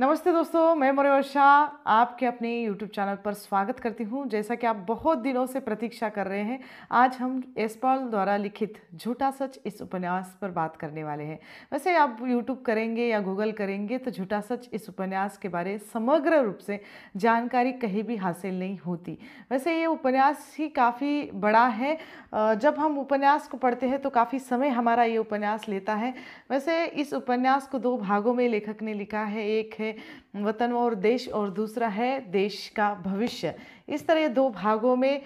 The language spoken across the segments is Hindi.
नमस्ते दोस्तों मैं मरोशा आपके अपने YouTube चैनल पर स्वागत करती हूं जैसा कि आप बहुत दिनों से प्रतीक्षा कर रहे हैं आज हम एसपाल द्वारा लिखित झूठा सच इस उपन्यास पर बात करने वाले हैं वैसे आप YouTube करेंगे या Google करेंगे तो झूठा सच इस उपन्यास के बारे समग्र रूप से जानकारी कहीं भी हासिल नहीं होती वैसे ये उपन्यास ही काफ़ी बड़ा है जब हम उपन्यास को पढ़ते हैं तो काफ़ी समय हमारा ये उपन्यास लेता है वैसे इस उपन्यास को दो भागों में लेखक ने लिखा है एक है है वतन और देश और दूसरा है देश का भविष्य इस तरह दो भागों में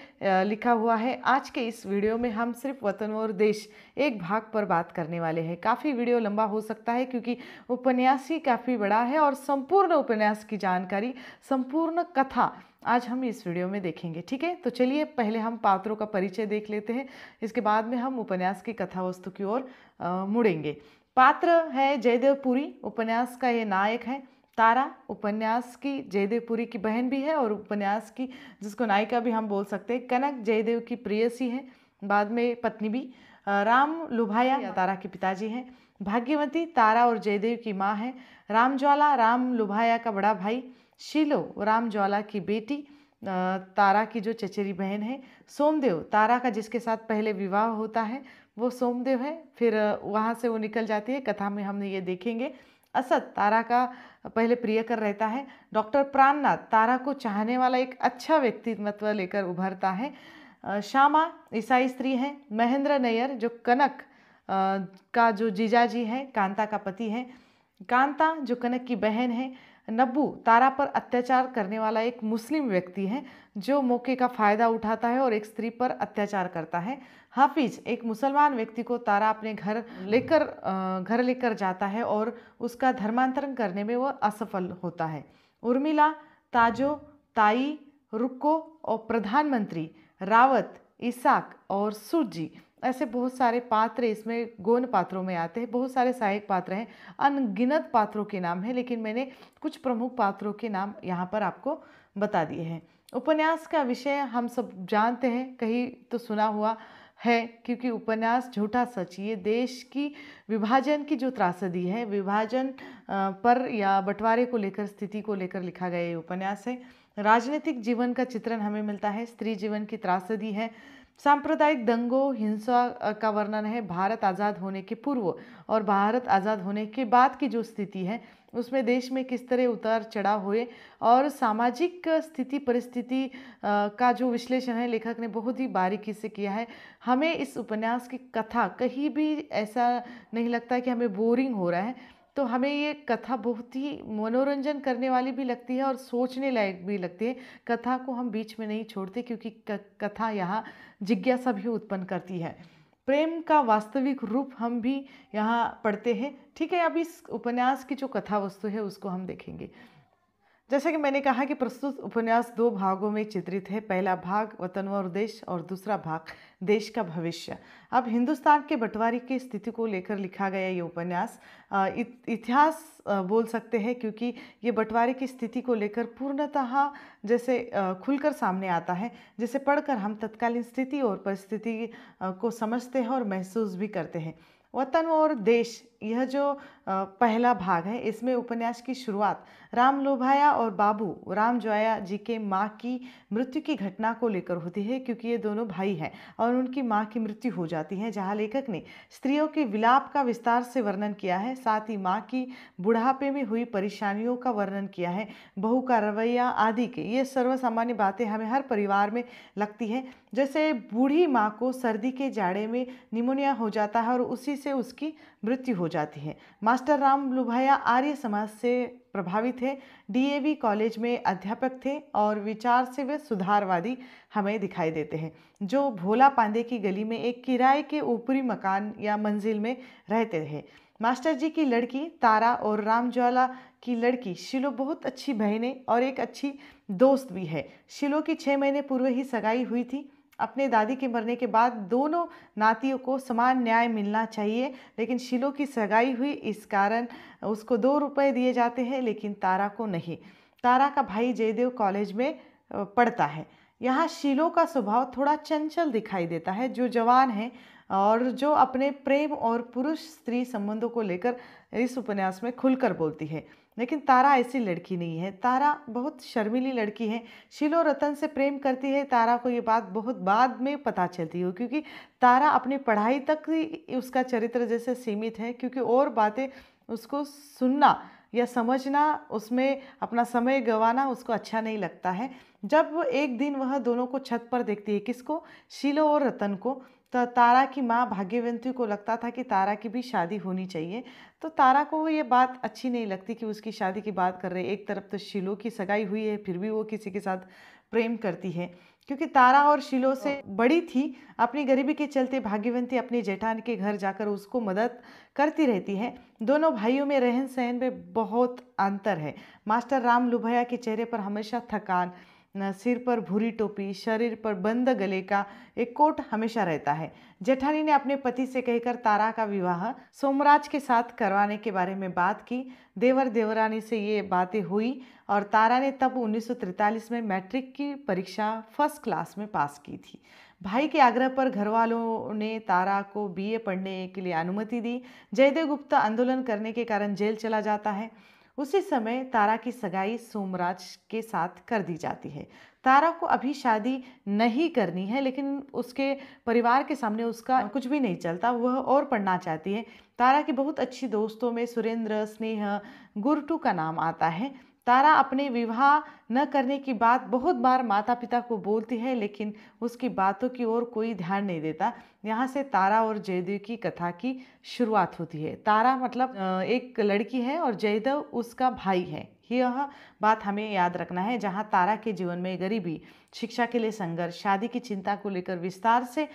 लिखा हुआ है आज के इस वीडियो में हम सिर्फ वतन और देश एक भाग पर बात करने वाले हैं काफ़ी वीडियो लंबा हो सकता है क्योंकि उपन्यास ही काफ़ी बड़ा है और संपूर्ण उपन्यास की जानकारी संपूर्ण कथा आज हम इस वीडियो में देखेंगे ठीक है तो चलिए पहले हम पात्रों का परिचय देख लेते हैं इसके बाद में हम उपन्यास की कथा वस्तु की ओर मुड़ेंगे पात्र है जयदेव पुरी उपन्यास का ये नायक है तारा उपन्यास की जयदेवपुरी की बहन भी है और उपन्यास की जिसको नायिका भी हम बोल सकते हैं कनक जयदेव की प्रियसी है बाद में पत्नी भी राम लुभाया तारा के पिताजी हैं भाग्यवती तारा और जयदेव की माँ है राम ज्वाला राम लुभाया का बड़ा भाई शीलो राम ज्वाला की बेटी तारा की जो चचेरी बहन है सोमदेव तारा का जिसके साथ पहले विवाह होता है वो सोमदेव है फिर वहाँ से वो निकल जाती है कथा में हमने ये देखेंगे असद तारा का पहले प्रियकर रहता है डॉक्टर प्राणनाथ तारा को चाहने वाला एक अच्छा व्यक्तित्व लेकर उभरता है श्यामा ईसाई स्त्री है महेंद्र नैयर जो कनक का जो जीजाजी है कांता का पति है कांता जो कनक की बहन है नब्बू तारा पर अत्याचार करने वाला एक मुस्लिम व्यक्ति है जो मौके का फ़ायदा उठाता है और एक स्त्री पर अत्याचार करता है हाफिज एक मुसलमान व्यक्ति को तारा अपने घर लेकर घर लेकर जाता है और उसका धर्मांतरण करने में वह असफल होता है उर्मिला ताजो ताई रुक्को और प्रधानमंत्री रावत इसाक और सूजी ऐसे बहुत सारे पात्र इसमें गोन पात्रों में आते हैं बहुत सारे सहायक पात्र हैं अनगिनत पात्रों के नाम हैं लेकिन मैंने कुछ प्रमुख पात्रों के नाम यहाँ पर आपको बता दिए हैं उपन्यास का विषय हम सब जानते हैं कहीं तो सुना हुआ है क्योंकि उपन्यास झूठा सच ये देश की विभाजन की जो त्रासदी है विभाजन पर या बंटवारे को लेकर स्थिति को लेकर लिखा गया ये उपन्यास है राजनीतिक जीवन का चित्रण हमें मिलता है स्त्री जीवन की त्रासदी है सांप्रदायिक दंगों हिंसा का वर्णन है भारत आज़ाद होने के पूर्व और भारत आज़ाद होने के बाद की जो स्थिति है उसमें देश में किस तरह उतार चढ़ाव हुए और सामाजिक स्थिति परिस्थिति का जो विश्लेषण है लेखक ने बहुत ही बारीकी से किया है हमें इस उपन्यास की कथा कहीं भी ऐसा नहीं लगता कि हमें बोरिंग हो रहा है तो हमें ये कथा बहुत ही मनोरंजन करने वाली भी लगती है और सोचने लायक भी लगती है कथा को हम बीच में नहीं छोड़ते क्योंकि कथा यहाँ जिज्ञासा भी उत्पन्न करती है प्रेम का वास्तविक रूप हम भी यहाँ पढ़ते हैं ठीक है अब इस उपन्यास की जो कथा वस्तु है उसको हम देखेंगे जैसा कि मैंने कहा कि प्रस्तुत उपन्यास दो भागों में चित्रित है पहला भाग वतन और देश और दूसरा भाग देश का भविष्य अब हिंदुस्तान के बंटवारे की स्थिति को लेकर लिखा गया ये उपन्यास इतिहास बोल सकते हैं क्योंकि ये बंटवारे की स्थिति को लेकर पूर्णतः जैसे खुलकर सामने आता है जिसे पढ़कर हम तत्कालीन स्थिति और परिस्थिति को समझते हैं और महसूस भी करते हैं वतन और देश यह जो पहला भाग है इसमें उपन्यास की शुरुआत राम लोभाया और बाबू राम जोया जी के माँ की मृत्यु की घटना को लेकर होती है क्योंकि ये दोनों भाई हैं और उनकी माँ की मृत्यु हो जाती है जहाँ लेखक ने स्त्रियों के विलाप का विस्तार से वर्णन किया है साथ ही माँ की बुढ़ापे में हुई परेशानियों का वर्णन किया है बहू का रवैया आदि के ये सर्वसामान्य बातें हमें हर परिवार में लगती है जैसे बूढ़ी माँ को सर्दी के जाड़े में निमोनिया हो जाता है और उसी से उसकी मृत्यु हो जाती हैं मास्टर राम लुभाया आर्य समाज से प्रभावित है डीएवी कॉलेज में अध्यापक थे और विचार से वे सुधारवादी हमें दिखाई देते हैं जो भोला पांडे की गली में एक किराए के ऊपरी मकान या मंजिल में रहते थे मास्टर जी की लड़की तारा और राम ज्वाला की लड़की शिलो बहुत अच्छी बहनें और एक अच्छी दोस्त भी है शिलो की छः महीने पूर्व ही सगाई हुई थी अपने दादी के मरने के बाद दोनों नातियों को समान न्याय मिलना चाहिए लेकिन शिलो की सगाई हुई इस कारण उसको दो रुपए दिए जाते हैं लेकिन तारा को नहीं तारा का भाई जयदेव कॉलेज में पढ़ता है यहाँ शिलो का स्वभाव थोड़ा चंचल दिखाई देता है जो जवान है और जो अपने प्रेम और पुरुष स्त्री संबंधों को लेकर इस उपन्यास में खुलकर बोलती है लेकिन तारा ऐसी लड़की नहीं है तारा बहुत शर्मीली लड़की है शिलो रतन से प्रेम करती है तारा को ये बात बहुत बाद में पता चलती हो क्योंकि तारा अपनी पढ़ाई तक ही उसका चरित्र जैसे सीमित है क्योंकि और बातें उसको सुनना या समझना उसमें अपना समय गंवाना उसको अच्छा नहीं लगता है जब एक दिन वह दोनों को छत पर देखती है किसको शिलो और रतन को तो तारा की माँ भाग्यवंती को लगता था कि तारा की भी शादी होनी चाहिए तो तारा को ये बात अच्छी नहीं लगती कि उसकी शादी की बात कर रहे एक तरफ तो शिलो की सगाई हुई है फिर भी वो किसी के साथ प्रेम करती है क्योंकि तारा और शिलो से हाँ। बड़ी थी अपनी गरीबी के चलते भाग्यवंती अपने जेठान के घर जाकर उसको मदद करती रहती है दोनों भाइयों में रहन सहन में बहुत अंतर है मास्टर राम लुभया के चेहरे पर हमेशा थकान सिर पर भूरी टोपी शरीर पर बंद गले का एक कोट हमेशा रहता है जेठानी ने अपने पति से कहकर तारा का विवाह सोमराज के साथ करवाने के बारे में बात की देवर देवरानी से ये बातें हुई और तारा ने तब 1943 में मैट्रिक की परीक्षा फर्स्ट क्लास में पास की थी भाई के आग्रह पर घर वालों ने तारा को बीए पढ़ने के लिए अनुमति दी जयदेव गुप्ता आंदोलन करने के कारण जेल चला जाता है उसी समय तारा की सगाई सोमराज के साथ कर दी जाती है तारा को अभी शादी नहीं करनी है लेकिन उसके परिवार के सामने उसका कुछ भी नहीं चलता वह और पढ़ना चाहती है तारा की बहुत अच्छी दोस्तों में सुरेंद्र स्नेह गुरटू का नाम आता है तारा अपने विवाह न करने की बात बहुत बार माता पिता को बोलती है लेकिन उसकी बातों की ओर कोई ध्यान नहीं देता यहाँ से तारा और जयदेव की कथा की शुरुआत होती है तारा मतलब एक लड़की है और जयदेव उसका भाई है यह बात हमें याद रखना है जहाँ तारा के जीवन में गरीबी शिक्षा के लिए संघर्ष शादी की चिंता को लेकर विस्तार से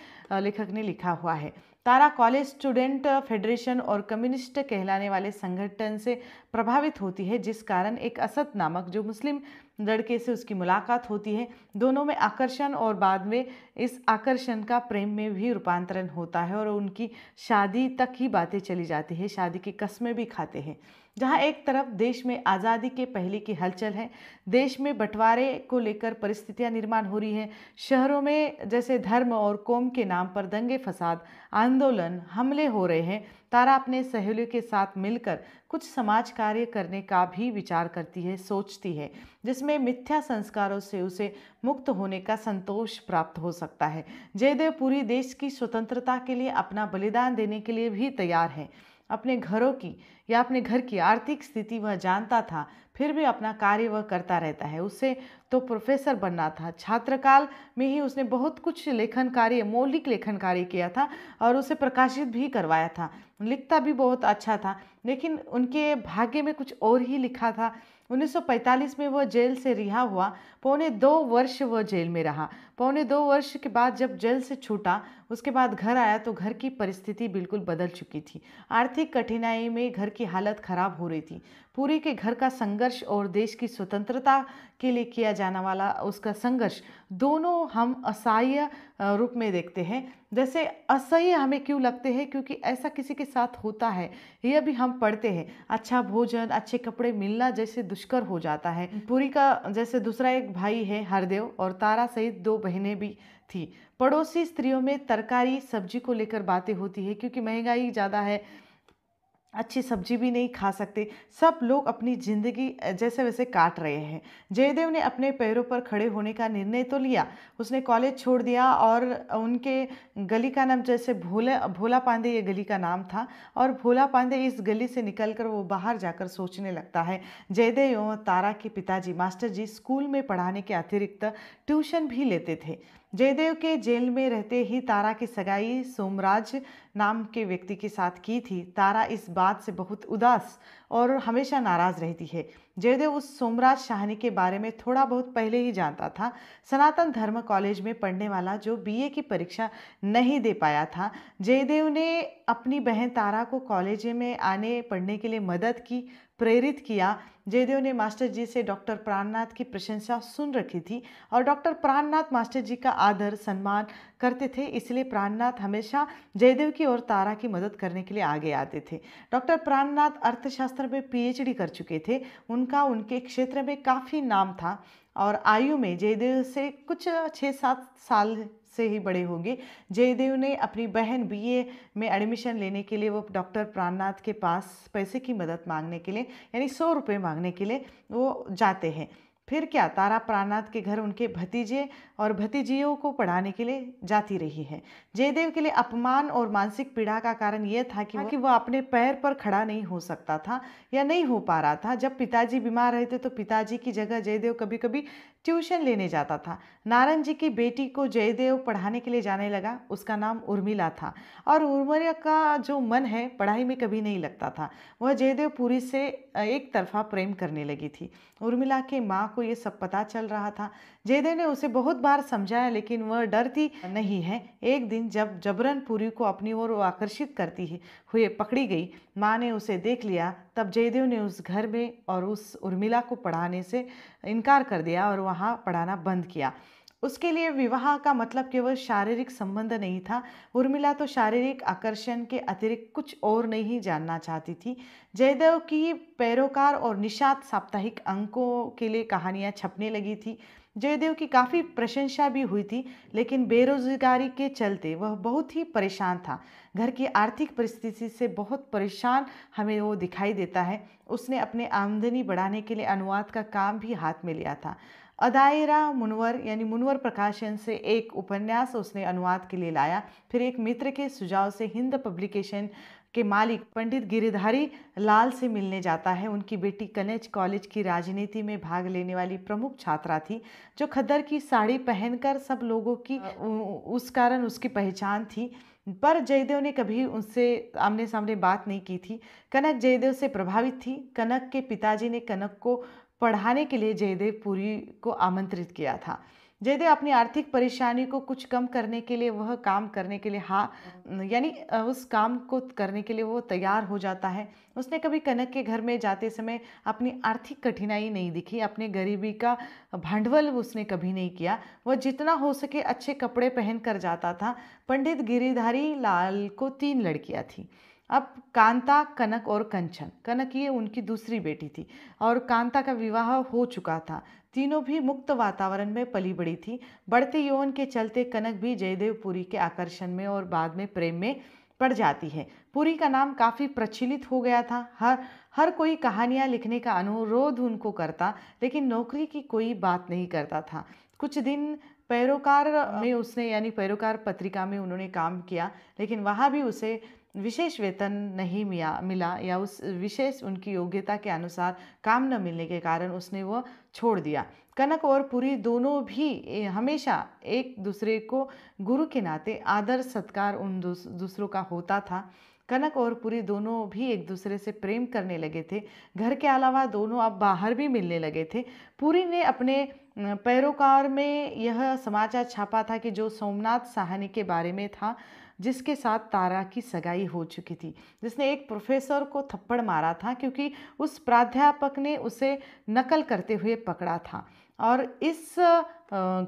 लेखक ने लिखा हुआ है तारा कॉलेज स्टूडेंट फेडरेशन और कम्युनिस्ट कहलाने वाले संगठन से प्रभावित होती है जिस कारण एक असद नामक जो मुस्लिम लड़के से उसकी मुलाकात होती है दोनों में आकर्षण और बाद में इस आकर्षण का प्रेम में भी रूपांतरण होता है और उनकी शादी तक ही बातें चली जाती है शादी की कस्में भी खाते हैं जहाँ एक तरफ देश में आज़ादी के पहले की हलचल है देश में बंटवारे को लेकर परिस्थितियाँ निर्माण हो रही हैं शहरों में जैसे धर्म और कौम के नाम पर दंगे फसाद आंदोलन हमले हो रहे हैं तारा अपने सहेलियों के साथ मिलकर कुछ समाज कार्य करने का भी विचार करती है सोचती है जिसमें मिथ्या संस्कारों से उसे मुक्त होने का संतोष प्राप्त हो सकता है जयदेव पूरी देश की स्वतंत्रता के लिए अपना बलिदान देने के लिए भी तैयार है अपने घरों की या अपने घर की आर्थिक स्थिति वह जानता था फिर भी अपना कार्य वह करता रहता है उसे तो प्रोफेसर बनना था छात्रकाल में ही उसने बहुत कुछ लेखन कार्य मौलिक लेखन कार्य किया था और उसे प्रकाशित भी करवाया था लिखता भी बहुत अच्छा था लेकिन उनके भाग्य में कुछ और ही लिखा था 1945 में वह जेल से रिहा हुआ पौने दो वर्ष वह जेल में रहा पौने दो वर्ष के बाद जब जेल से छूटा उसके बाद घर आया तो घर की परिस्थिति बिल्कुल बदल चुकी थी आर्थिक कठिनाई में घर की हालत खराब हो रही थी पूरी के घर का संघर्ष और देश की स्वतंत्रता के लिए किया जाने वाला उसका संघर्ष दोनों हम असह्य रूप में देखते हैं जैसे असह्य हमें क्यों लगते हैं क्योंकि ऐसा किसी के साथ होता है यह भी हम पढ़ते हैं अच्छा भोजन अच्छे कपड़े मिलना जैसे दुष्कर हो जाता है पूरी का जैसे दूसरा एक भाई है हरदेव और तारा सहित दो बहनें भी थी पड़ोसी स्त्रियों में तरकारी सब्जी को लेकर बातें होती है क्योंकि महंगाई ज़्यादा है अच्छी सब्जी भी नहीं खा सकते सब लोग अपनी ज़िंदगी जैसे वैसे काट रहे हैं जयदेव ने अपने पैरों पर खड़े होने का निर्णय तो लिया उसने कॉलेज छोड़ दिया और उनके गली का नाम जैसे भोले भोला पांडे ये गली का नाम था और भोला पांडे इस गली से निकलकर वो बाहर जाकर सोचने लगता है जयदेव एवं तारा के पिताजी मास्टर जी स्कूल में पढ़ाने के अतिरिक्त ट्यूशन भी लेते थे जयदेव के जेल में रहते ही तारा की सगाई सोमराज नाम के व्यक्ति के साथ की थी तारा इस बात से बहुत उदास और हमेशा नाराज़ रहती है जयदेव उस सोमराज शाहनी के बारे में थोड़ा बहुत पहले ही जानता था सनातन धर्म कॉलेज में पढ़ने वाला जो बीए की परीक्षा नहीं दे पाया था जयदेव ने अपनी बहन तारा को कॉलेज में आने पढ़ने के लिए मदद की प्रेरित किया जयदेव ने मास्टर जी से डॉक्टर प्राणनाथ की प्रशंसा सुन रखी थी और डॉक्टर प्राणनाथ मास्टर जी का आदर सम्मान करते थे इसलिए प्राणनाथ हमेशा जयदेव की और तारा की मदद करने के लिए आगे आते थे डॉक्टर प्राणनाथ अर्थशास्त्र में पीएचडी कर चुके थे उनका उनके क्षेत्र में काफ़ी नाम था और आयु में जयदेव से कुछ छः सात साल से ही बड़े होंगे जयदेव ने अपनी बहन बीए में एडमिशन लेने के लिए वो डॉक्टर प्राणनाथ के पास पैसे की मदद मांगने के लिए यानी सौ रुपये मांगने के लिए वो जाते हैं फिर क्या तारा प्राणनाथ के घर उनके भतीजे और भतीजियों को पढ़ाने के लिए जाती रही है जयदेव के लिए अपमान और मानसिक पीड़ा का कारण यह था कि हाँ, कि वह अपने पैर पर खड़ा नहीं हो सकता था या नहीं हो पा रहा था जब पिताजी बीमार रहते तो पिताजी की जगह जयदेव कभी कभी ट्यूशन लेने जाता था नारायण जी की बेटी को जयदेव पढ़ाने के लिए जाने लगा उसका नाम उर्मिला था और उर्मिला का जो मन है पढ़ाई में कभी नहीं लगता था वह जयदेव पूरी से एक तरफा प्रेम करने लगी थी उर्मिला के माँ को ये सब पता चल रहा था जयदेव ने उसे बहुत बार समझाया लेकिन वह डरती नहीं है एक दिन जब जबरन पुरी को अपनी ओर आकर्षित करती है हुए पकड़ी गई माँ ने उसे देख लिया तब जयदेव ने उस घर में और उस उर्मिला को पढ़ाने से इनकार कर दिया और वहाँ पढ़ाना बंद किया उसके लिए विवाह का मतलब केवल शारीरिक संबंध नहीं था उर्मिला तो शारीरिक आकर्षण के अतिरिक्त कुछ और नहीं जानना चाहती थी जयदेव की पैरोकार और निषाद साप्ताहिक अंकों के लिए कहानियाँ छपने लगी थी जयदेव की काफ़ी प्रशंसा भी हुई थी लेकिन बेरोजगारी के चलते वह बहुत ही परेशान था घर की आर्थिक परिस्थिति से बहुत परेशान हमें वो दिखाई देता है उसने अपने आमदनी बढ़ाने के लिए अनुवाद का काम भी हाथ में लिया था अदायरा मुनवर यानी मुनवर प्रकाशन से एक उपन्यास उसने अनुवाद के लिए लाया फिर एक मित्र के सुझाव से हिंद पब्लिकेशन के मालिक पंडित गिरिधारी लाल से मिलने जाता है उनकी बेटी कनेज कॉलेज की राजनीति में भाग लेने वाली प्रमुख छात्रा थी जो खद्दर की साड़ी पहनकर सब लोगों की उस कारण उसकी पहचान थी पर जयदेव ने कभी उनसे आमने सामने बात नहीं की थी कनक जयदेव से प्रभावित थी कनक के पिताजी ने कनक को पढ़ाने के लिए जयदेव पुरी को आमंत्रित किया था जैसे अपनी आर्थिक परेशानी को कुछ कम करने के लिए वह काम करने के लिए हाँ यानी उस काम को करने के लिए वो तैयार हो जाता है उसने कभी कनक के घर में जाते समय अपनी आर्थिक कठिनाई नहीं दिखी अपने गरीबी का भांडवल उसने कभी नहीं किया वह जितना हो सके अच्छे कपड़े पहन कर जाता था पंडित गिरिधारी लाल को तीन लड़कियाँ थीं अब कांता कनक और कंचन कनक ये उनकी दूसरी बेटी थी और कांता का विवाह हो चुका था तीनों भी मुक्त वातावरण में पली बड़ी थी बढ़ते यौवन के चलते कनक भी जयदेवपुरी के आकर्षण में और बाद में प्रेम में पड़ जाती है पुरी का नाम काफ़ी प्रचलित हो गया था हर हर कोई कहानियाँ लिखने का अनुरोध उनको करता लेकिन नौकरी की कोई बात नहीं करता था कुछ दिन पैरोकार में उसने यानी पैरोकार पत्रिका में उन्होंने काम किया लेकिन वहाँ भी उसे विशेष वेतन नहीं मिला मिला या उस विशेष उनकी योग्यता के अनुसार काम न मिलने के कारण उसने वह छोड़ दिया कनक और पुरी दोनों भी हमेशा एक दूसरे को गुरु के नाते आदर सत्कार उन दूसरों का होता था कनक और पुरी दोनों भी एक दूसरे से प्रेम करने लगे थे घर के अलावा दोनों अब बाहर भी मिलने लगे थे पुरी ने अपने पैरोकार में यह समाचार छापा था कि जो सोमनाथ साहनी के बारे में था जिसके साथ तारा की सगाई हो चुकी थी जिसने एक प्रोफेसर को थप्पड़ मारा था क्योंकि उस प्राध्यापक ने उसे नकल करते हुए पकड़ा था और इस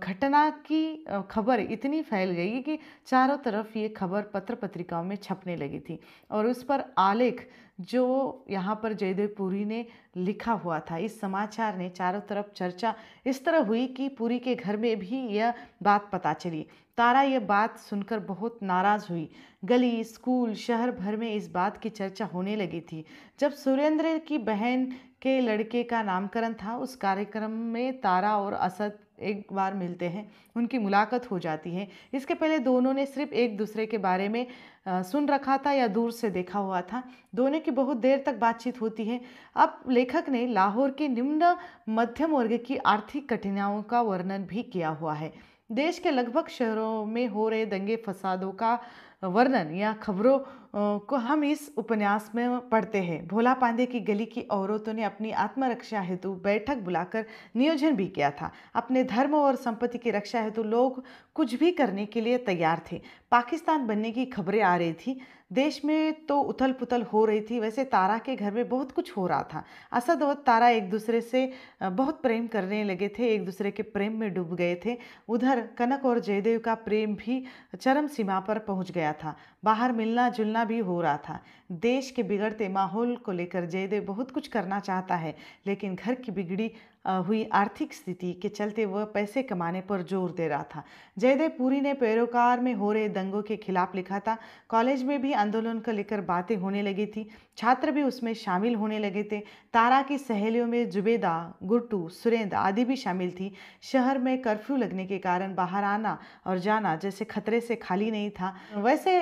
घटना की खबर इतनी फैल गई कि चारों तरफ ये खबर पत्र पत्रिकाओं में छपने लगी थी और उस पर आलेख जो यहाँ पर जयदेव पुरी ने लिखा हुआ था इस समाचार ने चारों तरफ चर्चा इस तरह हुई कि पुरी के घर में भी यह बात पता चली तारा यह बात सुनकर बहुत नाराज़ हुई गली स्कूल शहर भर में इस बात की चर्चा होने लगी थी जब सुरेंद्र की बहन के लड़के का नामकरण था उस कार्यक्रम में तारा और असद एक बार मिलते हैं उनकी मुलाकात हो जाती है इसके पहले दोनों ने सिर्फ एक दूसरे के बारे में सुन रखा था या दूर से देखा हुआ था दोनों की बहुत देर तक बातचीत होती है अब लेखक ने लाहौर के निम्न मध्यम वर्ग की आर्थिक कठिनाइयों का वर्णन भी किया हुआ है देश के लगभग शहरों में हो रहे दंगे फसादों का वर्णन या खबरों को हम इस उपन्यास में पढ़ते हैं भोला पांडे की गली की औरतों ने अपनी आत्मरक्षा हेतु बैठक बुलाकर नियोजन भी किया था अपने धर्म और संपत्ति की रक्षा हेतु लोग कुछ भी करने के लिए तैयार थे पाकिस्तान बनने की खबरें आ रही थी देश में तो उथल पुथल हो रही थी वैसे तारा के घर में बहुत कुछ हो रहा था असद और तारा एक दूसरे से बहुत प्रेम करने लगे थे एक दूसरे के प्रेम में डूब गए थे उधर कनक और जयदेव का प्रेम भी चरम सीमा पर पहुंच गया था बाहर मिलना जुलना भी हो रहा था देश के बिगड़ते माहौल को लेकर जयदेव बहुत कुछ करना चाहता है लेकिन घर की बिगड़ी हुई आर्थिक स्थिति के चलते वह पैसे कमाने पर जोर दे रहा था जयदेव पुरी ने पैरोकार में हो रहे दंगों के खिलाफ लिखा था कॉलेज में भी आंदोलन को लेकर बातें होने लगी थी छात्र भी उसमें शामिल होने लगे थे तारा की सहेलियों में जुबेदा गुट्टू सुरेंद्र आदि भी शामिल थी शहर में कर्फ्यू लगने के कारण बाहर आना और जाना जैसे खतरे से खाली नहीं था वैसे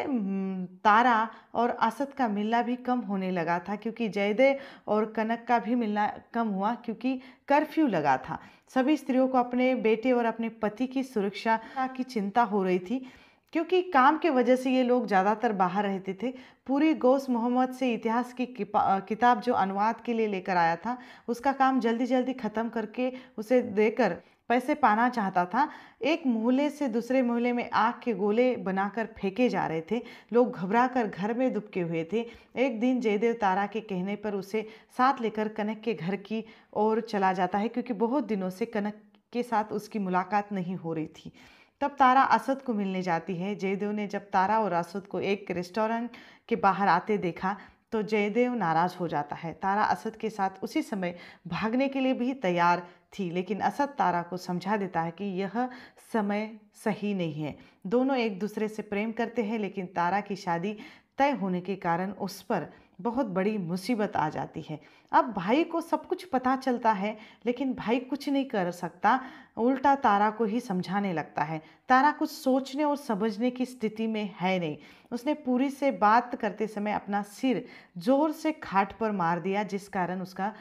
तारा और असद का मिलना भी कम होने लगा था क्योंकि जयदेव और कनक का भी मिलना कम हुआ क्योंकि कर्फ्यू लगा था सभी स्त्रियों को अपने बेटे और अपने पति की सुरक्षा की चिंता हो रही थी क्योंकि काम के वजह से ये लोग ज़्यादातर बाहर रहते थे पूरी गौस मोहम्मद से इतिहास की किताब जो अनुवाद के लिए लेकर आया था उसका काम जल्दी जल्दी ख़त्म करके उसे देकर पैसे पाना चाहता था एक मोहल्ले से दूसरे मोहल्ले में आग के गोले बनाकर फेंके जा रहे थे लोग घबरा कर घर में दुबके हुए थे एक दिन जयदेव तारा के कहने पर उसे साथ लेकर कनक के घर की ओर चला जाता है क्योंकि बहुत दिनों से कनक के साथ उसकी मुलाकात नहीं हो रही थी तब तारा असद को मिलने जाती है जयदेव ने जब तारा और असद को एक रेस्टोरेंट के बाहर आते देखा तो जयदेव नाराज़ हो जाता है तारा असद के साथ उसी समय भागने के लिए भी तैयार थी लेकिन असद तारा को समझा देता है कि यह समय सही नहीं है दोनों एक दूसरे से प्रेम करते हैं लेकिन तारा की शादी तय होने के कारण उस पर बहुत बड़ी मुसीबत आ जाती है अब भाई को सब कुछ पता चलता है लेकिन भाई कुछ नहीं कर सकता उल्टा तारा को ही समझाने लगता है तारा कुछ सोचने और समझने की स्थिति में है नहीं उसने पूरी से बात करते समय अपना सिर जोर से खाट पर मार दिया जिस कारण उसका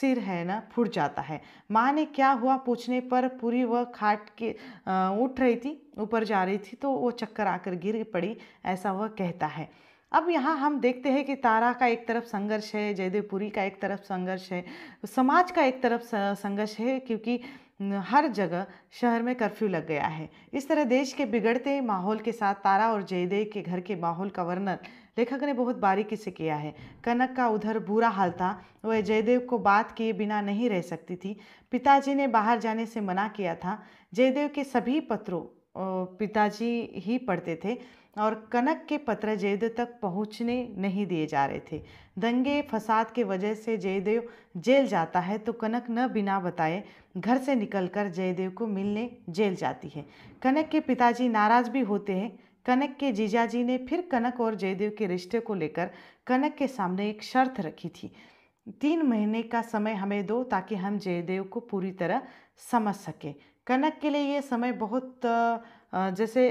सिर है ना फूट जाता है माँ ने क्या हुआ पूछने पर पूरी वह खाट के उठ रही थी ऊपर जा रही थी तो वो चक्कर आकर गिर पड़ी ऐसा वह कहता है अब यहाँ हम देखते हैं कि तारा का एक तरफ संघर्ष है जयदेवपुरी का एक तरफ संघर्ष है समाज का एक तरफ संघर्ष है क्योंकि हर जगह शहर में कर्फ्यू लग गया है इस तरह देश के बिगड़ते माहौल के साथ तारा और जयदेव के घर के माहौल का वर्णन लेखक ने बहुत बारीकी से किया है कनक का उधर बुरा हाल था वह जयदेव को बात किए बिना नहीं रह सकती थी पिताजी ने बाहर जाने से मना किया था जयदेव के सभी पत्रों पिताजी ही पढ़ते थे और कनक के पत्र जयदेव तक पहुंचने नहीं दिए जा रहे थे दंगे फसाद के वजह से जयदेव जेल जाता है तो कनक न बिना बताए घर से निकलकर जयदेव को मिलने जेल जाती है कनक के पिताजी नाराज़ भी होते हैं कनक के जीजाजी ने फिर कनक और जयदेव के रिश्ते को लेकर कनक के सामने एक शर्त रखी थी तीन महीने का समय हमें दो ताकि हम जयदेव को पूरी तरह समझ सकें कनक के लिए ये समय बहुत आ, जैसे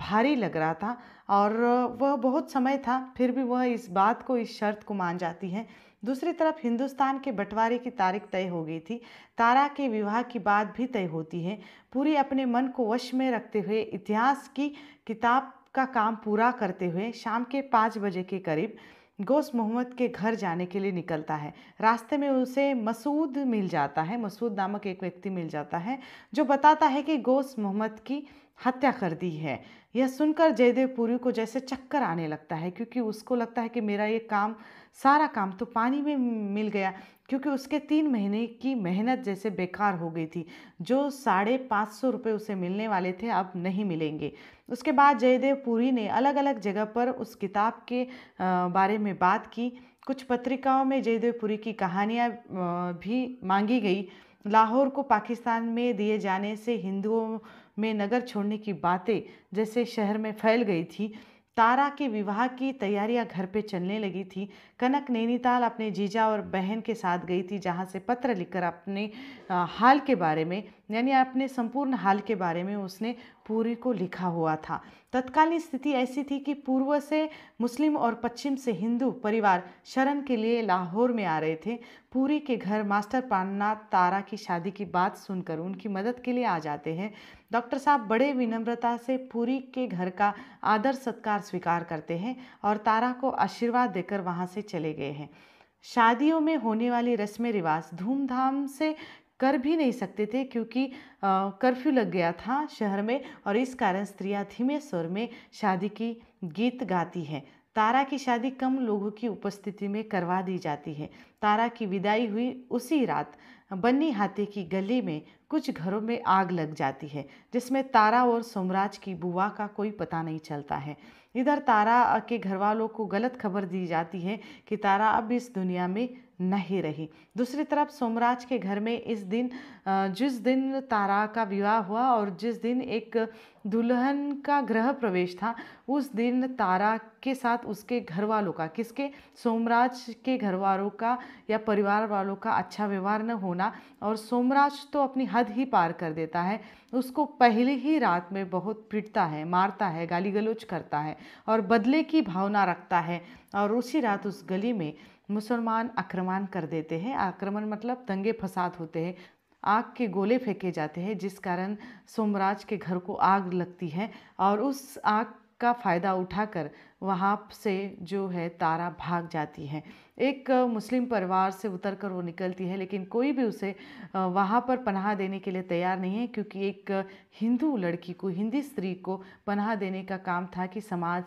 भारी लग रहा था और वह बहुत समय था फिर भी वह इस बात को इस शर्त को मान जाती है दूसरी तरफ हिंदुस्तान के बंटवारे की तारीख तय हो गई थी तारा के विवाह की बात भी तय होती है पूरी अपने मन को वश में रखते हुए इतिहास की किताब का काम पूरा करते हुए शाम के पाँच बजे के करीब गोस मोहम्मद के घर जाने के लिए निकलता है रास्ते में उसे मसूद मिल जाता है मसूद नामक एक व्यक्ति मिल जाता है जो बताता है कि गोस मोहम्मद की हत्या कर दी है यह सुनकर जयदेव पुरी को जैसे चक्कर आने लगता है क्योंकि उसको लगता है कि मेरा ये काम सारा काम तो पानी में मिल गया क्योंकि उसके तीन महीने की मेहनत जैसे बेकार हो गई थी जो साढ़े पाँच सौ रुपये उसे मिलने वाले थे अब नहीं मिलेंगे उसके बाद जयदेव पुरी ने अलग अलग जगह पर उस किताब के बारे में बात की कुछ पत्रिकाओं में जयदेव पुरी की कहानियाँ भी मांगी गई लाहौर को पाकिस्तान में दिए जाने से हिंदुओं में नगर छोड़ने की बातें जैसे शहर में फैल गई थी तारा के विवाह की तैयारियां घर पे चलने लगी थी कनक नैनीताल अपने जीजा और बहन के साथ गई थी जहां से पत्र लिखकर अपने हाल के बारे में यानी अपने संपूर्ण हाल के बारे में उसने पूरी को लिखा हुआ था तत्कालीन स्थिति ऐसी थी कि पूर्व से मुस्लिम और पश्चिम से हिंदू परिवार शरण के लिए लाहौर में आ रहे थे पूरी के घर मास्टर पाननाथ तारा की शादी की बात सुनकर उनकी मदद के लिए आ जाते हैं डॉक्टर साहब बड़े विनम्रता से पूरी के घर का आदर सत्कार स्वीकार करते हैं और तारा को आशीर्वाद देकर वहाँ से चले गए हैं शादियों में होने वाली रस्म रिवाज धूमधाम से कर भी नहीं सकते थे क्योंकि कर्फ्यू लग गया था शहर में और इस कारण स्त्रियां धीमे स्वर में शादी की गीत गाती हैं तारा की शादी कम लोगों की उपस्थिति में करवा दी जाती है तारा की विदाई हुई उसी रात बन्नी हाथी की गली में कुछ घरों में आग लग जाती है जिसमें तारा और सोमराज की बुआ का कोई पता नहीं चलता है इधर तारा के घर वालों को गलत खबर दी जाती है कि तारा अब इस दुनिया में नहीं रही दूसरी तरफ सोमराज के घर में इस दिन जिस दिन तारा का विवाह हुआ और जिस दिन एक दुल्हन का ग्रह प्रवेश था उस दिन तारा के साथ उसके घर वालों का किसके सोमराज के घर वालों का या परिवार वालों का अच्छा व्यवहार न होना और सोमराज तो अपनी हद ही पार कर देता है उसको पहले ही रात में बहुत पीटता है मारता है गाली गलोच करता है और बदले की भावना रखता है और उसी रात उस गली में मुसलमान आक्रमण कर देते हैं आक्रमण मतलब दंगे फसाद होते हैं आग के गोले फेंके जाते हैं जिस कारण सोमराज के घर को आग लगती है और उस आग का फ़ायदा उठाकर वहाँ से जो है तारा भाग जाती है एक मुस्लिम परिवार से उतर कर वो निकलती है लेकिन कोई भी उसे वहाँ पर पनाह देने के लिए तैयार नहीं है क्योंकि एक हिंदू लड़की को हिंदी स्त्री को पनाह देने का काम था कि समाज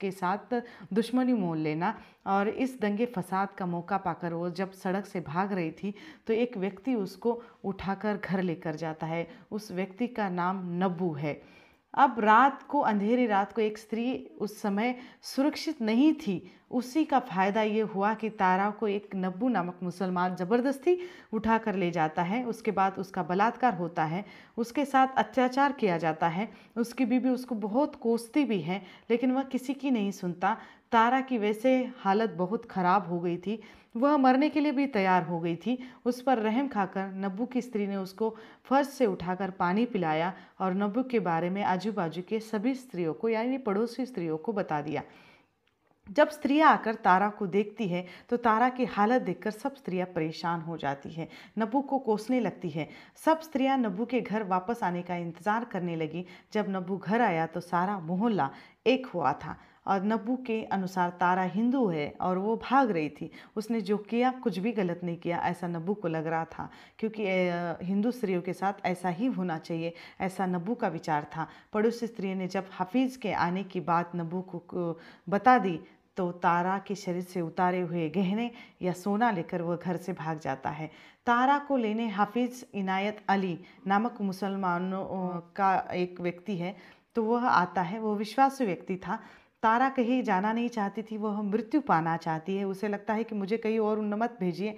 के साथ दुश्मनी मोल लेना और इस दंगे फसाद का मौका पाकर वो जब सड़क से भाग रही थी तो एक व्यक्ति उसको उठाकर घर लेकर जाता है उस व्यक्ति का नाम नब्बू है अब रात को अंधेरी रात को एक स्त्री उस समय सुरक्षित नहीं थी उसी का फ़ायदा ये हुआ कि तारा को एक नब्बू नामक मुसलमान ज़बरदस्ती उठा कर ले जाता है उसके बाद उसका बलात्कार होता है उसके साथ अत्याचार किया जाता है उसकी बीवी उसको बहुत कोसती भी है लेकिन वह किसी की नहीं सुनता तारा की वैसे हालत बहुत ख़राब हो गई थी वह मरने के लिए भी तैयार हो गई थी उस पर रहम खाकर नब्बू की स्त्री ने उसको फर्श से उठाकर पानी पिलाया और नब्बू के बारे में आजू बाजू के सभी स्त्रियों को यानी पड़ोसी स्त्रियों को बता दिया जब स्त्रियाँ आकर तारा को देखती है तो तारा की हालत देखकर सब स्त्रियाँ परेशान हो जाती है नब्बू को कोसने लगती है सब स्त्रियाँ नब्बू के घर वापस आने का इंतज़ार करने लगी जब नब्बू घर आया तो सारा मोहल्ला एक हुआ था और नब्बू के अनुसार तारा हिंदू है और वो भाग रही थी उसने जो किया कुछ भी गलत नहीं किया ऐसा नब्बू को लग रहा था क्योंकि हिंदू स्त्रियों के साथ ऐसा ही होना चाहिए ऐसा नब्बू का विचार था पड़ोसी स्त्री ने जब हफीज़ के आने की बात नब्बू को बता दी तो तारा के शरीर से उतारे हुए गहने या सोना लेकर वह घर से भाग जाता है तारा को लेने हाफिज़ इनायत अली नामक मुसलमानों का एक व्यक्ति है तो वह आता है वह विश्वास व्यक्ति था तारा कहीं जाना नहीं चाहती थी वह मृत्यु पाना चाहती है उसे लगता है कि मुझे कहीं और उन्नमत भेजिए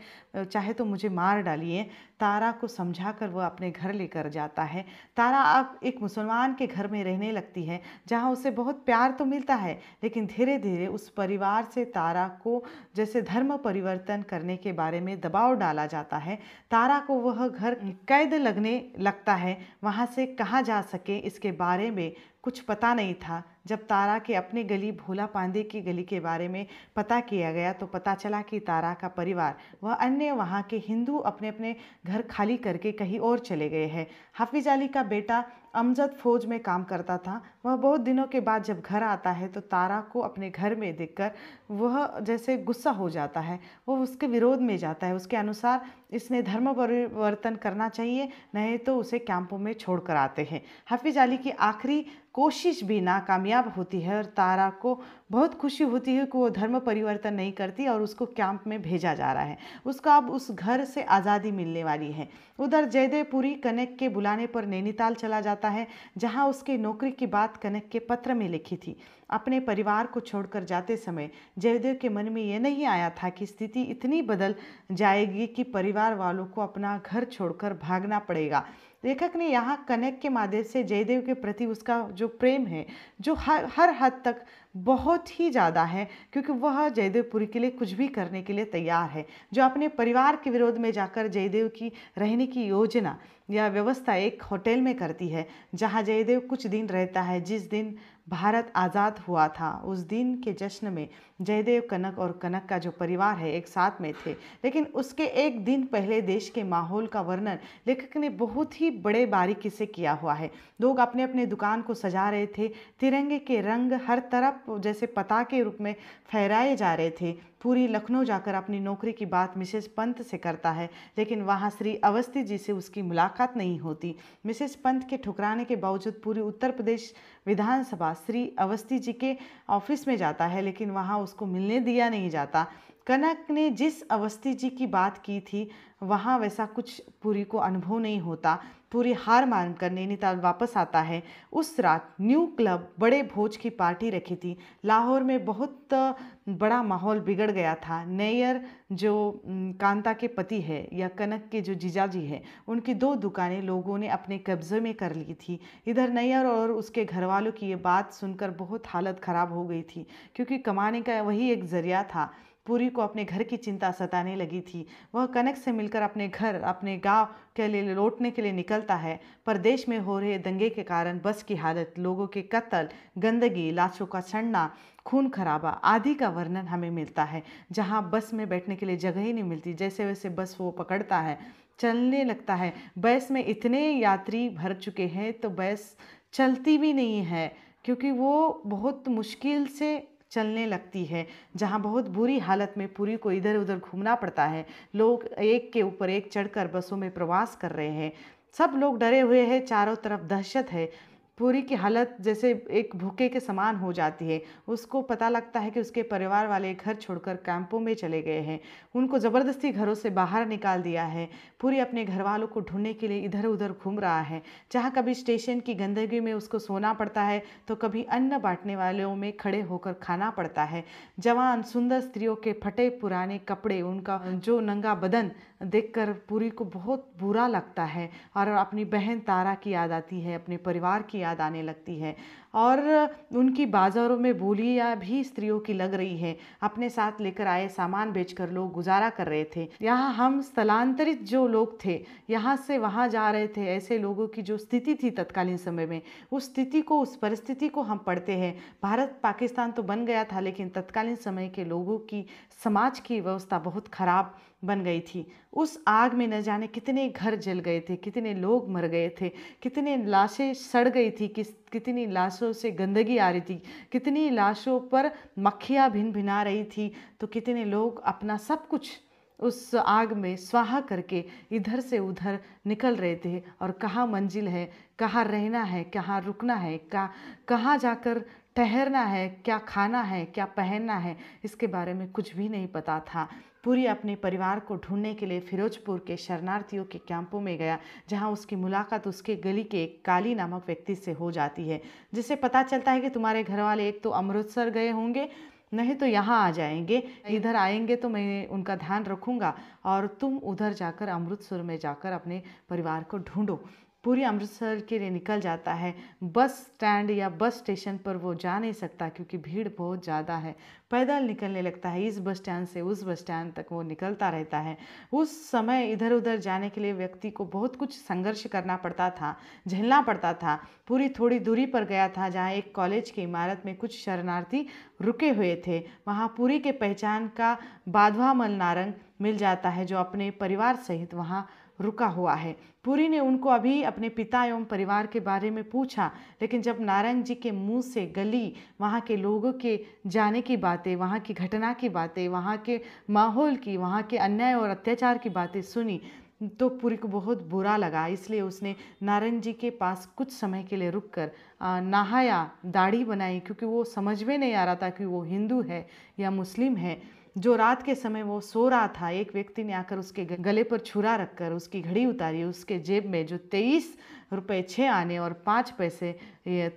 चाहे तो मुझे मार डालिए तारा को समझा कर वह अपने घर लेकर जाता है तारा अब एक मुसलमान के घर में रहने लगती है जहाँ उसे बहुत प्यार तो मिलता है लेकिन धीरे धीरे उस परिवार से तारा को जैसे धर्म परिवर्तन करने के बारे में दबाव डाला जाता है तारा को वह घर कैद लगने लगता है वहाँ से कहाँ जा सके इसके बारे में कुछ पता नहीं था जब तारा के अपने गली भोला पांडे की गली के बारे में पता किया गया तो पता चला कि तारा का परिवार व अन्य वहाँ के हिंदू अपने अपने घर खाली करके कहीं और चले गए हैं हाफिज अली का बेटा अमजद फौज में काम करता था वह बहुत दिनों के बाद जब घर आता है तो तारा को अपने घर में देखकर वह जैसे गुस्सा हो जाता है वह उसके विरोध में जाता है उसके अनुसार इसने धर्म परिवर्तन करना चाहिए नहीं तो उसे कैंपों में छोड़ कर आते हैं हफीज़ अली की आखिरी कोशिश भी नाकामयाब होती है और तारा को बहुत खुशी होती है कि वो धर्म परिवर्तन नहीं करती और उसको कैंप में भेजा जा रहा है उसको अब उस घर से आज़ादी मिलने वाली है उधर जयदेवपुरी कनक के बुलाने पर नैनीताल चला जाता है जहाँ उसकी नौकरी की बात कनक के पत्र में लिखी थी अपने परिवार को छोड़कर जाते समय जयदेव के मन में यह नहीं आया था कि स्थिति इतनी बदल जाएगी कि परिवार वालों को अपना घर छोड़कर भागना पड़ेगा लेखक ने यहाँ कनक के माध्यम से जयदेव के प्रति उसका जो प्रेम है जो हर हर हद तक बहुत ही ज़्यादा है क्योंकि वह जयदेवपुरी के लिए कुछ भी करने के लिए तैयार है जो अपने परिवार के विरोध में जाकर जयदेव की रहने की योजना या व्यवस्था एक होटल में करती है जहाँ जयदेव कुछ दिन रहता है जिस दिन भारत आज़ाद हुआ था उस दिन के जश्न में जयदेव कनक और कनक का जो परिवार है एक साथ में थे लेकिन उसके एक दिन पहले देश के माहौल का वर्णन लेखक ने बहुत ही बड़े बारीकी से किया हुआ है लोग अपने अपने दुकान को सजा रहे थे तिरंगे के रंग हर तरफ जैसे पता के रूप में फहराए जा रहे थे पूरी लखनऊ जाकर अपनी नौकरी की बात मिसेस पंत से करता है लेकिन वहाँ श्री अवस्थी जी से उसकी मुलाकात नहीं होती मिसेस पंत के ठुकराने के बावजूद पूरी उत्तर प्रदेश विधानसभा श्री अवस्थी जी के ऑफिस में जाता है लेकिन वहाँ उसको मिलने दिया नहीं जाता कनक ने जिस अवस्थी जी की बात की थी वहाँ वैसा कुछ पूरी को अनुभव नहीं होता पूरी हार मानकर नैनीताल वापस आता है उस रात न्यू क्लब बड़े भोज की पार्टी रखी थी लाहौर में बहुत बड़ा माहौल बिगड़ गया था नैयर जो कांता के पति है या कनक के जो जीजाजी है उनकी दो दुकानें लोगों ने अपने कब्जे में कर ली थी इधर नैयर और उसके घर वालों की ये बात सुनकर बहुत हालत ख़राब हो गई थी क्योंकि कमाने का वही एक ज़रिया था पूरी को अपने घर की चिंता सताने लगी थी वह कनक से मिलकर अपने घर अपने गांव के लिए लौटने के लिए निकलता है परदेश में हो रहे दंगे के कारण बस की हालत लोगों के कत्ल गंदगी लाशों का सड़ना खून खराबा आदि का वर्णन हमें मिलता है जहाँ बस में बैठने के लिए जगह ही नहीं मिलती जैसे वैसे बस वो पकड़ता है चलने लगता है बस में इतने यात्री भर चुके हैं तो बस चलती भी नहीं है क्योंकि वो बहुत मुश्किल से चलने लगती है जहाँ बहुत बुरी हालत में पूरी को इधर उधर घूमना पड़ता है लोग एक के ऊपर एक चढ़कर बसों में प्रवास कर रहे हैं सब लोग डरे हुए हैं चारों तरफ दहशत है पूरी की हालत जैसे एक भूखे के समान हो जाती है उसको पता लगता है कि उसके परिवार वाले घर छोड़कर कैंपों में चले गए हैं उनको ज़बरदस्ती घरों से बाहर निकाल दिया है पूरी अपने घर वालों को ढूंढने के लिए इधर उधर घूम रहा है जहाँ कभी स्टेशन की गंदगी में उसको सोना पड़ता है तो कभी अन्न बांटने वालों में खड़े होकर खाना पड़ता है जवान सुंदर स्त्रियों के फटे पुराने कपड़े उनका जो नंगा बदन देखकर पूरी को बहुत बुरा लगता है और अपनी बहन तारा की याद आती है अपने परिवार की याद आने लगती है और उनकी बाज़ारों में बोलियाँ भी स्त्रियों की लग रही हैं अपने साथ लेकर आए सामान बेचकर लोग गुजारा कर रहे थे यहाँ हम स्थलांतरित जो लोग थे यहाँ से वहाँ जा रहे थे ऐसे लोगों की जो स्थिति थी तत्कालीन समय में उस स्थिति को उस परिस्थिति को हम पढ़ते हैं भारत पाकिस्तान तो बन गया था लेकिन तत्कालीन समय के लोगों की समाज की व्यवस्था बहुत ख़राब बन गई थी उस आग में न जाने कितने घर जल गए थे कितने लोग मर गए थे कितने लाशें सड़ गई थी किस कितनी लाश लाशों से गंदगी आ रही थी कितनी लाशों पर मक्खियाँ भिन भिना रही थी तो कितने लोग अपना सब कुछ उस आग में स्वाहा करके इधर से उधर निकल रहे थे और कहाँ मंजिल है कहाँ रहना है कहाँ रुकना है कहाँ कहाँ जाकर ठहरना है क्या खाना है क्या पहनना है इसके बारे में कुछ भी नहीं पता था पूरी अपने परिवार को ढूंढने के लिए फिरोजपुर के शरणार्थियों के कैंपों में गया जहां उसकी मुलाकात उसके गली के एक काली नामक व्यक्ति से हो जाती है जिसे पता चलता है कि तुम्हारे घर वाले एक तो अमृतसर गए होंगे नहीं तो यहाँ आ जाएंगे इधर आएंगे तो मैं उनका ध्यान रखूँगा और तुम उधर जाकर अमृतसर में जाकर अपने परिवार को ढूंढो पूरी अमृतसर के लिए निकल जाता है बस स्टैंड या बस स्टेशन पर वो जा नहीं सकता क्योंकि भीड़ बहुत ज़्यादा है पैदल निकलने लगता है इस बस स्टैंड से उस बस स्टैंड तक वो निकलता रहता है उस समय इधर उधर जाने के लिए व्यक्ति को बहुत कुछ संघर्ष करना पड़ता था झेलना पड़ता था पूरी थोड़ी दूरी पर गया था जहाँ एक कॉलेज की इमारत में कुछ शरणार्थी रुके हुए थे वहाँ पूरी के पहचान का बाधवा मल नारंग मिल जाता है जो अपने परिवार सहित वहाँ रुका हुआ है पुरी ने उनको अभी अपने पिता एवं परिवार के बारे में पूछा लेकिन जब नारायण जी के मुंह से गली वहाँ के लोगों के जाने की बातें वहाँ की घटना की बातें वहाँ के माहौल की वहाँ के अन्याय और अत्याचार की बातें सुनी तो पुरी को बहुत बुरा लगा इसलिए उसने नारायण जी के पास कुछ समय के लिए रुक कर नहाया दाढ़ी बनाई क्योंकि वो समझ में नहीं आ रहा था कि वो हिंदू है या मुस्लिम है जो रात के समय वो सो रहा था एक व्यक्ति ने आकर उसके गले पर छुरा रखकर उसकी घड़ी उतारी उसके जेब में जो तेईस रुपये छः आने और पाँच पैसे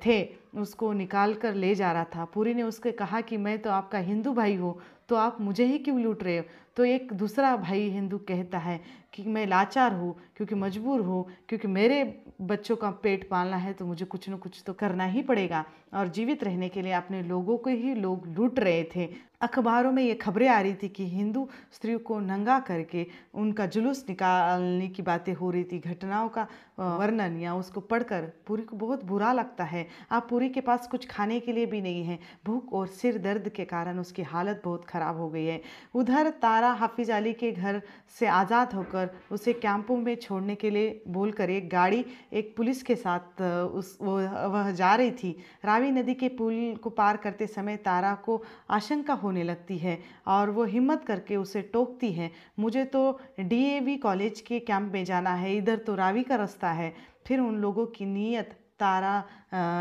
थे उसको निकाल कर ले जा रहा था पूरी ने उसके कहा कि मैं तो आपका हिंदू भाई हूँ तो आप मुझे ही क्यों लूट रहे हो तो एक दूसरा भाई हिंदू कहता है कि मैं लाचार हूँ क्योंकि मजबूर हूँ क्योंकि मेरे बच्चों का पेट पालना है तो मुझे कुछ न कुछ तो करना ही पड़ेगा और जीवित रहने के लिए अपने लोगों को ही लोग लूट रहे थे अखबारों में ये खबरें आ रही थी कि हिंदू स्त्रियों को नंगा करके उनका जुलूस निकालने की बातें हो रही थी घटनाओं का वर्णन या उसको पढ़कर पूरी को बहुत बुरा लगता है आप पूरी के पास कुछ खाने के लिए भी नहीं है भूख और सिर दर्द के कारण उसकी हालत बहुत ख़राब हो गई है उधर तारा हाफिज अली के घर से आज़ाद होकर उसे कैंपों में छोड़ने के लिए बोलकर एक गाड़ी एक पुलिस के साथ उस वो वह जा रही थी रावी नदी के पुल को पार करते समय तारा को आशंका हो होने लगती है और वो हिम्मत करके उसे टोकती है मुझे तो डीएवी कॉलेज के कैंप में जाना है इधर तो रावी का रास्ता है फिर उन लोगों की नीयत तारा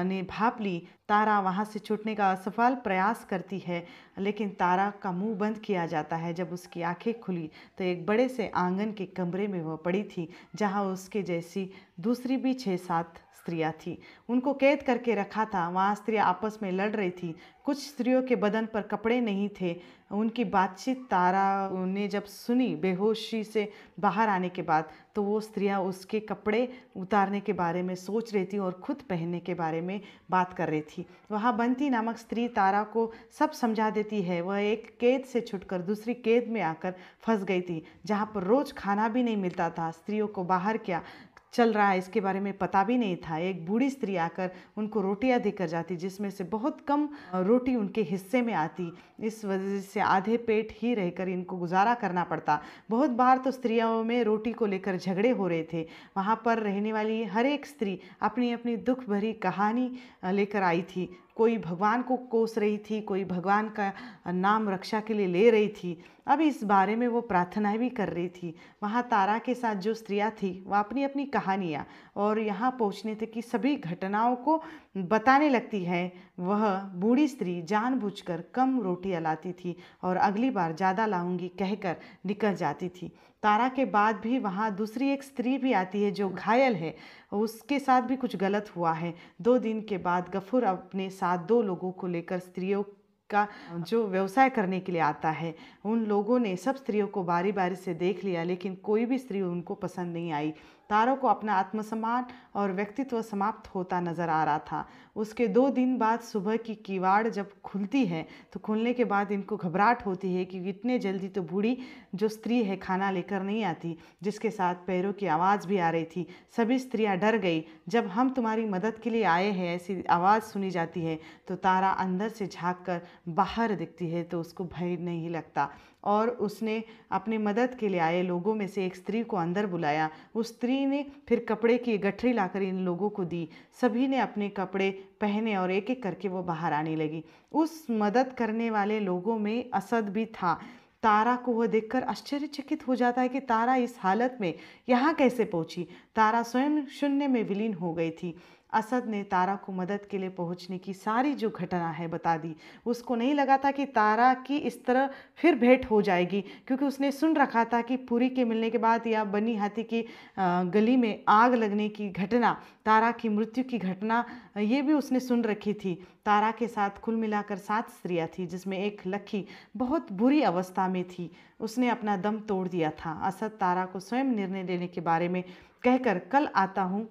ने भाप ली तारा वहाँ से छूटने का असफल प्रयास करती है लेकिन तारा का मुंह बंद किया जाता है जब उसकी आंखें खुली तो एक बड़े से आंगन के कमरे में वह पड़ी थी जहाँ उसके जैसी दूसरी भी छः सात स्त्रियाँ थीं उनको कैद करके रखा था वहाँ स्त्रियाँ आपस में लड़ रही थी कुछ स्त्रियों के बदन पर कपड़े नहीं थे उनकी बातचीत तारा ने जब सुनी बेहोशी से बाहर आने के बाद तो वो स्त्रियाँ उसके कपड़े उतारने के बारे में सोच रही थी और खुद पहनने के बारे में बात कर रही थी वहाँ बंती नामक स्त्री तारा को सब समझा देती है वह एक कैद से छुटकर दूसरी कैद में आकर फंस गई थी जहाँ पर रोज़ खाना भी नहीं मिलता था स्त्रियों को बाहर क्या चल रहा है इसके बारे में पता भी नहीं था एक बूढ़ी स्त्री आकर उनको रोटियां देकर जाती जिसमें से बहुत कम रोटी उनके हिस्से में आती इस वजह से आधे पेट ही रहकर इनको गुजारा करना पड़ता बहुत बार तो स्त्रियों में रोटी को लेकर झगड़े हो रहे थे वहाँ पर रहने वाली हर एक स्त्री अपनी अपनी दुख भरी कहानी लेकर आई थी कोई भगवान को कोस रही थी कोई भगवान का नाम रक्षा के लिए ले रही थी अब इस बारे में वो प्रार्थनाएं भी कर रही थी वहाँ तारा के साथ जो स्त्रियाँ थी वह अपनी अपनी कहानियाँ और यहाँ पहुँचने तक की सभी घटनाओं को बताने लगती है वह बूढ़ी स्त्री जानबूझकर कम रोटी अलाती थी और अगली बार ज़्यादा लाऊंगी कहकर निकल जाती थी तारा के बाद भी वहाँ दूसरी एक स्त्री भी आती है जो घायल है उसके साथ भी कुछ गलत हुआ है दो दिन के बाद गफूर अपने साथ दो लोगों को लेकर स्त्रियों का जो व्यवसाय करने के लिए आता है उन लोगों ने सब स्त्रियों को बारी बारी से देख लिया लेकिन कोई भी स्त्री उनको पसंद नहीं आई तारों को अपना आत्मसम्मान और व्यक्तित्व समाप्त होता नजर आ रहा था उसके दो दिन बाद सुबह की किवाड़ जब खुलती है तो खुलने के बाद इनको घबराहट होती है कि इतने जल्दी तो बूढ़ी जो स्त्री है खाना लेकर नहीं आती जिसके साथ पैरों की आवाज़ भी आ रही थी सभी स्त्रियाँ डर गई जब हम तुम्हारी मदद के लिए आए हैं ऐसी आवाज़ सुनी जाती है तो तारा अंदर से झाँक कर बाहर दिखती है तो उसको भय नहीं लगता और उसने अपनी मदद के लिए आए लोगों में से एक स्त्री को अंदर बुलाया उस स्त्री ने फिर कपड़े की गठरी लाकर इन लोगों को दी सभी ने अपने कपड़े पहने और एक एक करके वो बाहर आने लगी उस मदद करने वाले लोगों में असद भी था तारा को वह देखकर आश्चर्यचकित हो जाता है कि तारा इस हालत में यहाँ कैसे पहुँची तारा स्वयं शून्य में विलीन हो गई थी असद ने तारा को मदद के लिए पहुंचने की सारी जो घटना है बता दी उसको नहीं लगा था कि तारा की इस तरह फिर भेंट हो जाएगी क्योंकि उसने सुन रखा था कि पूरी के मिलने के बाद या बनी हाथी की गली में आग लगने की घटना तारा की मृत्यु की घटना ये भी उसने सुन रखी थी तारा के साथ कुल मिलाकर सात स्त्रियाँ थी जिसमें एक लक्खी बहुत बुरी अवस्था में थी उसने अपना दम तोड़ दिया था असद तारा को स्वयं निर्णय लेने के बारे में कहकर कल आता हूँ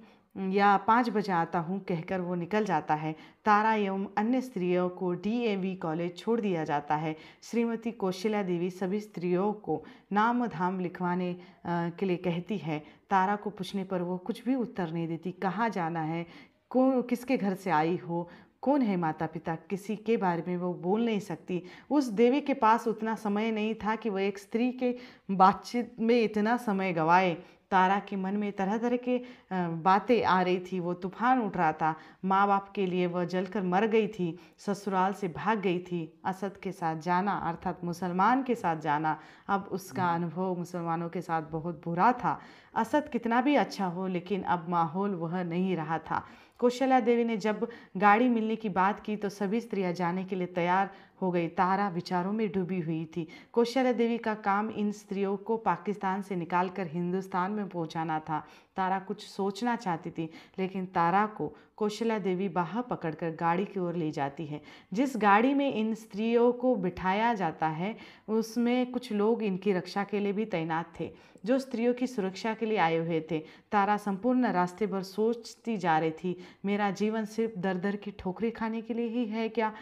या पाँच बजे आता हूँ कहकर वो निकल जाता है तारा एवं अन्य स्त्रियों को डीएवी कॉलेज छोड़ दिया जाता है श्रीमती कौशल्या देवी सभी स्त्रियों को नाम धाम लिखवाने के लिए कहती है तारा को पूछने पर वो कुछ भी उत्तर नहीं देती कहाँ जाना है कौन किसके घर से आई हो कौन है माता पिता किसी के बारे में वो बोल नहीं सकती उस देवी के पास उतना समय नहीं था कि वह एक स्त्री के बातचीत में इतना समय गवाए तारा के मन में तरह तरह के बातें आ रही थी वो तूफान उठ रहा था माँ बाप के लिए वह जलकर मर गई थी ससुराल से भाग गई थी असद के साथ जाना अर्थात मुसलमान के साथ जाना अब उसका हम्म। अनुभव मुसलमानों के साथ बहुत बुरा था असद कितना भी अच्छा हो लेकिन अब माहौल वह नहीं रहा था कौशल्या देवी ने जब गाड़ी मिलने की बात की तो सभी स्त्रियां जाने के लिए तैयार हो गई तारा विचारों में डूबी हुई थी कौशल्या देवी का काम इन स्त्रियों को पाकिस्तान से निकालकर हिंदुस्तान में पहुंचाना था तारा कुछ सोचना चाहती थी लेकिन तारा को कौशल्या देवी बाहर पकड़कर गाड़ी की ओर ले जाती है जिस गाड़ी में इन स्त्रियों को बिठाया जाता है उसमें कुछ लोग इनकी रक्षा के लिए भी तैनात थे जो स्त्रियों की सुरक्षा के लिए आए हुए थे तारा संपूर्ण रास्ते भर सोचती जा रही थी मेरा जीवन सिर्फ दर दर की ठोकरें खाने के लिए ही है क्या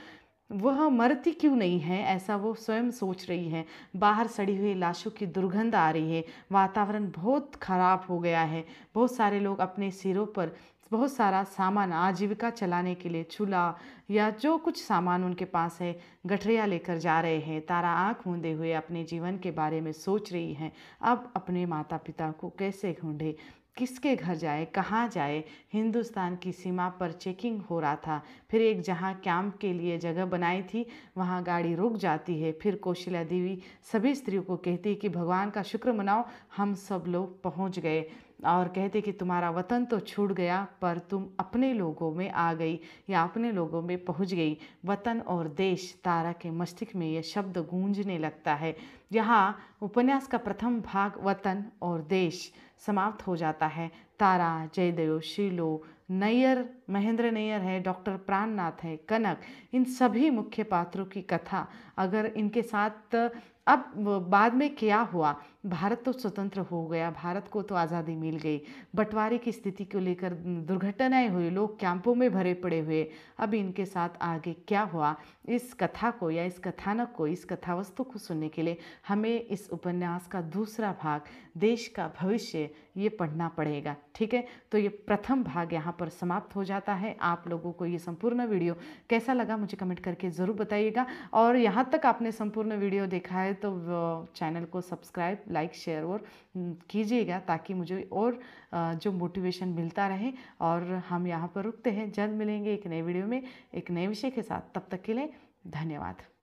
वह मरती क्यों नहीं है ऐसा वो स्वयं सोच रही है बाहर सड़ी हुई लाशों की दुर्गंध आ रही है वातावरण बहुत ख़राब हो गया है बहुत सारे लोग अपने सिरों पर बहुत सारा सामान आजीविका चलाने के लिए चूल्हा या जो कुछ सामान उनके पास है गठरिया लेकर जा रहे हैं तारा आंख मूंदे हुए अपने जीवन के बारे में सोच रही हैं अब अपने माता पिता को कैसे ढूंढे किसके घर जाए कहाँ जाए हिंदुस्तान की सीमा पर चेकिंग हो रहा था फिर एक जहाँ कैंप के लिए जगह बनाई थी वहाँ गाड़ी रुक जाती है फिर कौशल्या देवी सभी स्त्रियों को कहती है कि भगवान का शुक्र मनाओ हम सब लोग पहुँच गए और कहते कि तुम्हारा वतन तो छूट गया पर तुम अपने लोगों में आ गई या अपने लोगों में पहुंच गई वतन और देश तारा के मस्तिष्क में यह शब्द गूंजने लगता है यहाँ उपन्यास का प्रथम भाग वतन और देश समाप्त हो जाता है तारा जयदेव शीलो नैयर महेंद्र नैयर है डॉक्टर प्राणनाथ है कनक इन सभी मुख्य पात्रों की कथा अगर इनके साथ अब बाद में क्या हुआ भारत तो स्वतंत्र हो गया भारत को तो आज़ादी मिल गई बंटवारे की स्थिति को लेकर दुर्घटनाएं हुई लोग कैंपों में भरे पड़े हुए अब इनके साथ आगे क्या हुआ इस कथा को या इस कथानक को इस कथावस्तु को सुनने के लिए हमें इस उपन्यास का दूसरा भाग देश का भविष्य ये पढ़ना पड़ेगा ठीक है तो ये प्रथम भाग यहाँ पर समाप्त हो जाता है आप लोगों को ये संपूर्ण वीडियो कैसा लगा मुझे कमेंट करके ज़रूर बताइएगा और यहाँ तक आपने संपूर्ण वीडियो देखा है तो चैनल को सब्सक्राइब लाइक शेयर और कीजिएगा ताकि मुझे और जो मोटिवेशन मिलता रहे और हम यहाँ पर रुकते हैं जल्द मिलेंगे एक नए वीडियो में एक नए विषय के साथ तब तक के लिए धन्यवाद